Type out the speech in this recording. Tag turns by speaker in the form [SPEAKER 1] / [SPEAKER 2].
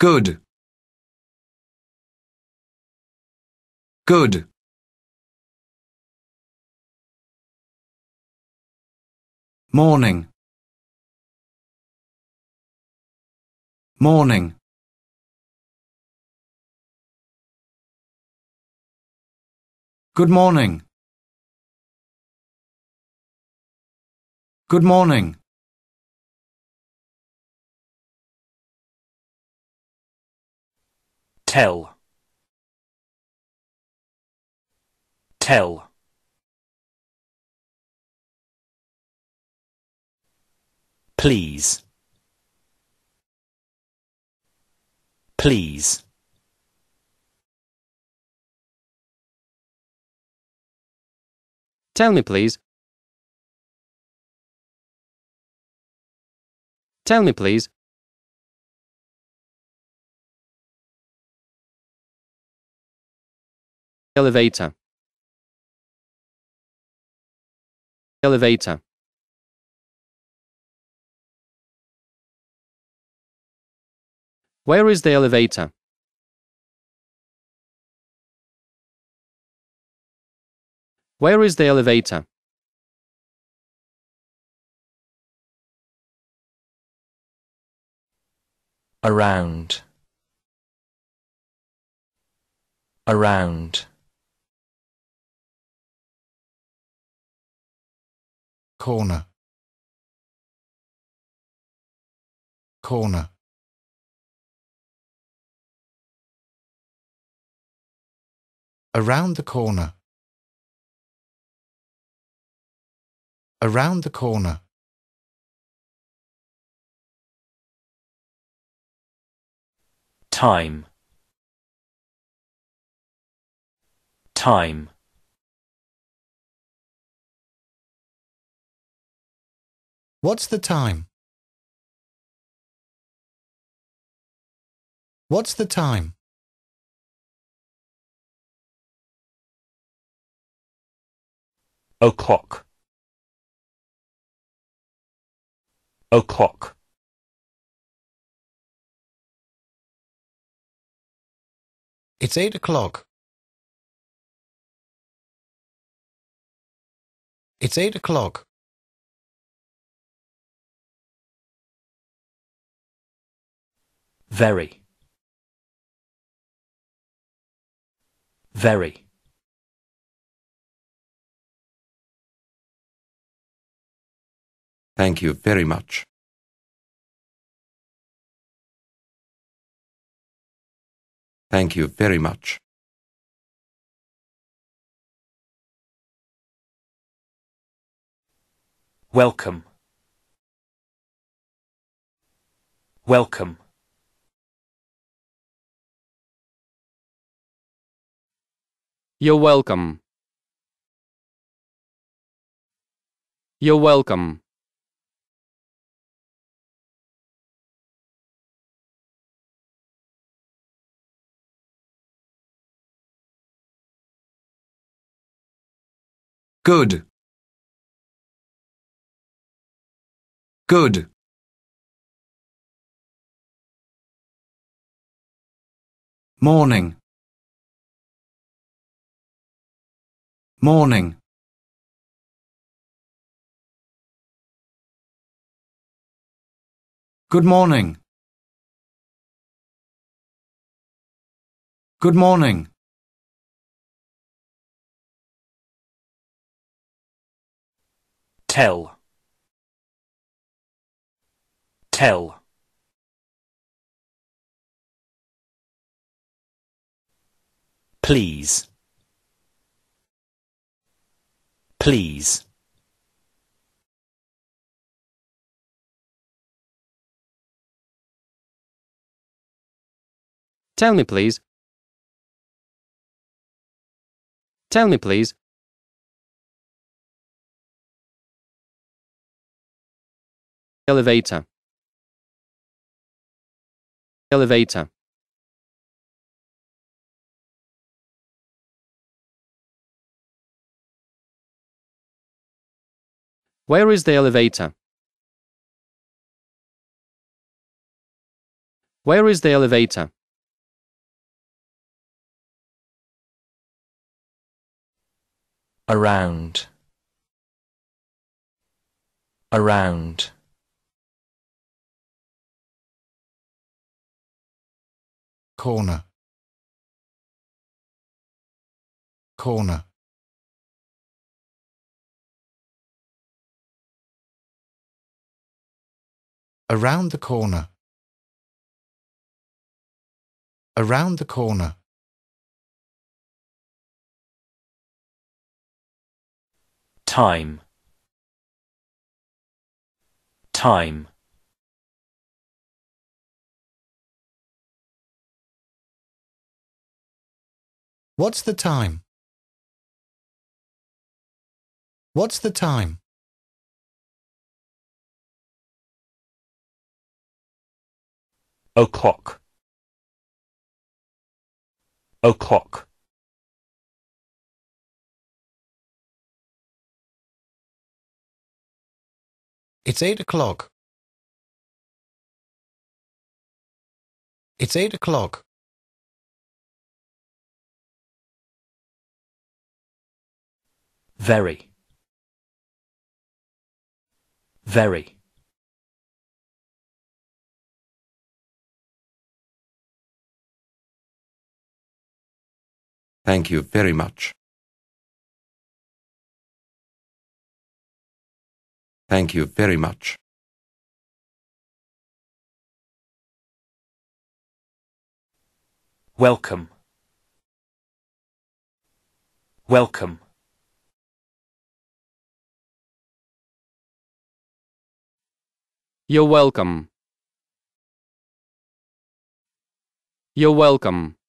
[SPEAKER 1] Good. Good. Morning. Morning. Good morning. Good morning. tell tell please please Tell me, please. Tell me, please. elevator elevator Where is the elevator? Where is the elevator? Around. Around. corner corner around the corner around the corner time time What's the time? What's the time? O'clock. O'clock. It's eight o'clock. It's eight o'clock. very very Thank you very much. Thank you very much. Welcome. Welcome. You're welcome. You're welcome. Good. Good. Morning. morning Good morning. Good morning. Tell. Tell. Please. please Tell me please. Tell me please. Elevator. Elevator. Where is the elevator? Where is the elevator? Around. Around. Corner. Corner. Around the corner. Around the corner. Time. Time. What's the time? What's the time? o'clock o'clock It's eight o'clock. It's eight o'clock. Very. Very. Thank you very much. Thank you very much. Welcome. Welcome. You're welcome. You're welcome.